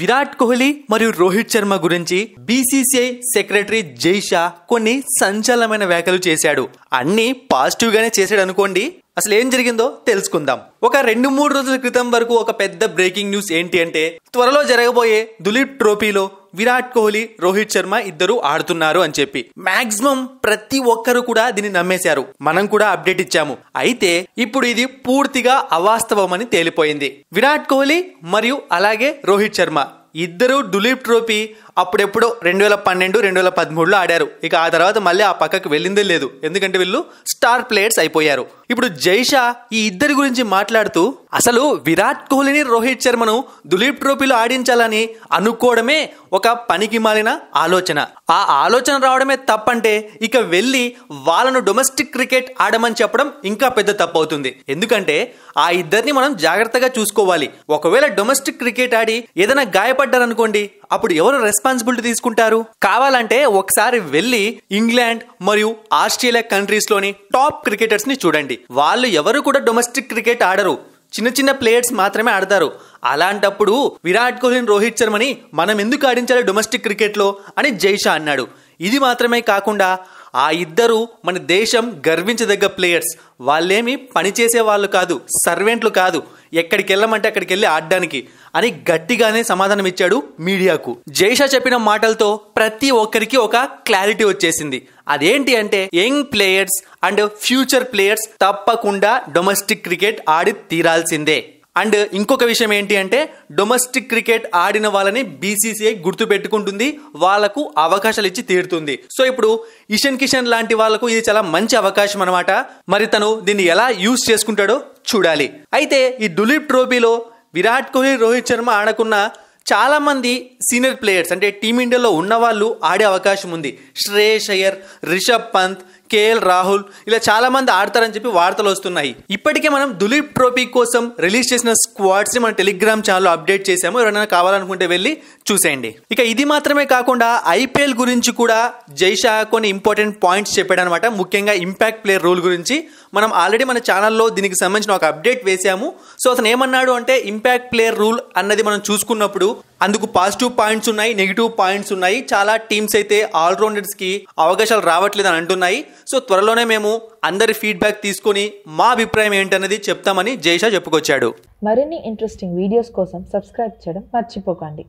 విరాట్ కోహ్లీ మరియు రోహిత్ శర్మ గురించి BCCI secretary జై షా కొన్ని సంచలనమైన వ్యాఖ్యలు చేశాడు అన్ని పాజిటివ్ గానే చేశాడు అనుకోండి అసలు ఏం జరిగిందో తెలుసుకుందాం ఒక రెండు మూడు రోజుల క్రితం వరకు ఒక పెద్ద బ్రేకింగ్ న్యూస్ ఏంటి అంటే త్వరలో జరగబోయే దులీప్ ట్రోఫీలో విరాట్ కోహ్లీ రోహిత్ శర్మ ఇద్దరు ఆడుతున్నారు అని చెప్పి మాక్సిమం ప్రతి ఒక్కరు కూడా దీన్ని నమ్మేశారు మనం కూడా అప్డేట్ ఇచ్చాము అయితే ఇప్పుడు ఇది పూర్తిగా అవాస్తవమని తేలిపోయింది విరాట్ కోహ్లీ మరియు అలాగే రోహిత్ శర్మ ఇద్దరు డులీప్ ట్రోఫీ అప్పుడెప్పుడో రెండు వేల పన్నెండు రెండు వేల పదమూడులో ఆడారు ఇక ఆ తర్వాత మళ్ళీ ఆ పక్కకు వెళ్ళిందే లేదు ఎందుకంటే వీళ్ళు స్టార్ ప్లేయర్స్ అయిపోయారు ఇప్పుడు జైషా ఈ ఇద్దరి గురించి మాట్లాడుతూ అసలు విరాట్ కోహ్లీని రోహిత్ శర్మను దులీప్ ట్రోఫీలో ఆడించాలని అనుకోవడమే ఒక పనికి మాలిన ఆలోచన ఆ ఆలోచన రావడమే తప్పంటే ఇక వెళ్ళి వాళ్ళను డొమెస్టిక్ క్రికెట్ ఆడమని చెప్పడం ఇంకా పెద్ద తప్పు అవుతుంది ఎందుకంటే ఆ ఇద్దరిని మనం జాగ్రత్తగా చూసుకోవాలి ఒకవేళ డొమెస్టిక్ క్రికెట్ ఆడి ఏదైనా గాయపడ్డారనుకోండి అప్పుడు ఎవరు రెస్పాన్సిబిలిటీ తీసుకుంటారు కావాలంటే ఒకసారి వెళ్ళి ఇంగ్లాండ్ మరియు ఆస్ట్రేలియా కంట్రీస్ లోని టాప్ క్రికెటర్స్ ని చూడండి వాళ్ళు ఎవరు కూడా డొమెస్టిక్ క్రికెట్ ఆడరు చిన్న చిన్న ప్లేయర్స్ మాత్రమే ఆడతారు అలాంటప్పుడు విరాట్ కోహ్లీని రోహిత్ శర్మని మనం ఎందుకు ఆడించాలి డొమెస్టిక్ క్రికెట్లో అని జైషా అన్నాడు ఇది మాత్రమే కాకుండా ఆ ఇద్దరు మన దేశం గర్వించదగ్గ ప్లేయర్స్ వాళ్ళేమి పనిచేసే వాళ్ళు కాదు సర్వెంట్లు కాదు ఎక్కడికి వెళ్ళమంటే అక్కడికి వెళ్ళి ఆడడానికి అని గట్టిగానే సమాధానం ఇచ్చాడు మీడియాకు జైషా చెప్పిన మాటలతో ప్రతి ఒక్కరికి ఒక క్లారిటీ వచ్చేసింది అదేంటి అంటే young players and future players తప్పకుండా డొమెస్టిక్ క్రికెట్ ఆడి తీరాల్సిందే అండ్ ఇంకొక విషయం ఏంటి అంటే డొమెస్టిక్ క్రికెట్ ఆడిన వాళ్ళని బీసీసీఐ గుర్తు పెట్టుకుంటుంది వాళ్లకు అవకాశాలు ఇచ్చి తీరుతుంది సో ఇప్పుడు ఇషన్ కిషన్ లాంటి వాళ్లకు ఇది చాలా మంచి అవకాశం అనమాట మరి తను దీన్ని ఎలా యూజ్ చేసుకుంటాడో చూడాలి అయితే ఈ డులీప్ ట్రోఫీలో విరాట్ కోహ్లీ రోహిత్ శర్మ ఆడకున్న చాలామంది సీనియర్ ప్లేయర్స్ అంటే టీమిండియాలో ఉన్నవాళ్ళు ఆడే అవకాశం ఉంది శ్రేయస్ అయ్యర్ రిషబ్ పంత్ కేఎల్ రాహుల్ ఇలా చాలామంది ఆడతారని చెప్పి వార్తలు వస్తున్నాయి ఇప్పటికే మనం దులీప్ ట్రోఫీ కోసం రిలీజ్ చేసిన స్క్వాడ్స్ని మన టెలిగ్రామ్ ఛానల్ అప్డేట్ చేసాము ఎవరైనా కావాలనుకుంటే వెళ్ళి చూసేయండి ఇక ఇది మాత్రమే కాకుండా ఐపీఎల్ గురించి కూడా జైషా కొన్ని ఇంపార్టెంట్ పాయింట్స్ చెప్పాడనమాట ముఖ్యంగా ఇంపాక్ట్ ప్లేయర్ రూల్ గురించి మనం ఆల్రెడీ మన ఛానల్లో దీనికి సంబంధించిన ఒక అప్డేట్ వేశాము సో అతను ఏమన్నాడు అంటే ఇంపాక్ట్ ప్లేయర్ రూల్ అన్నది మనం చూసుకున్నప్పుడు అందుకు పాజిటివ్ పాయింట్స్ ఉన్నాయి నెగిటివ్ పాయింట్స్ ఉన్నాయి చాలా టీమ్స్ అయితే ఆల్రౌండర్స్కి అవకాశాలు రావట్లేదు అని అంటున్నాయి సో త్వరలోనే మేము అందరి ఫీడ్బ్యాక్ తీసుకొని మా అభిప్రాయం ఏంటన్నది చెప్తామని జైషా చెప్పుకొచ్చాడు మరిన్ని ఇంట్రెస్టింగ్ వీడియోస్ కోసం సబ్స్క్రైబ్ చేయడం మర్చిపోకండి